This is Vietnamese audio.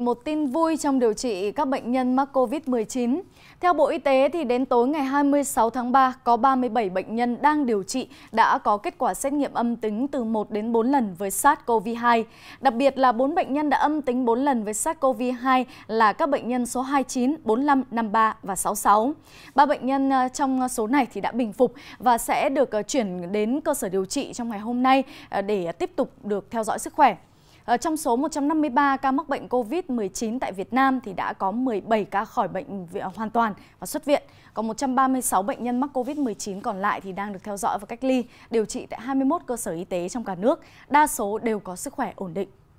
Một tin vui trong điều trị các bệnh nhân mắc COVID-19. Theo Bộ Y tế, thì đến tối ngày 26 tháng 3, có 37 bệnh nhân đang điều trị đã có kết quả xét nghiệm âm tính từ 1 đến 4 lần với SARS-CoV-2. Đặc biệt là 4 bệnh nhân đã âm tính 4 lần với SARS-CoV-2 là các bệnh nhân số 29, 45, 53 và 66. Ba bệnh nhân ờ, trong số này thì đã bình phục và sẽ được ờ, chuyển đến cơ sở điều trị trong ngày hôm nay ờ, để tiếp tục được theo dõi sức khỏe. Ờ, trong số 153 ca mắc bệnh COVID-19 tại Việt Nam thì đã có 17 ca khỏi bệnh ờ, hoàn toàn và xuất viện. Còn 136 bệnh nhân mắc COVID-19 còn lại thì đang được theo dõi và cách ly, điều trị tại 21 cơ sở y tế trong cả nước. Đa số đều có sức khỏe ổn định.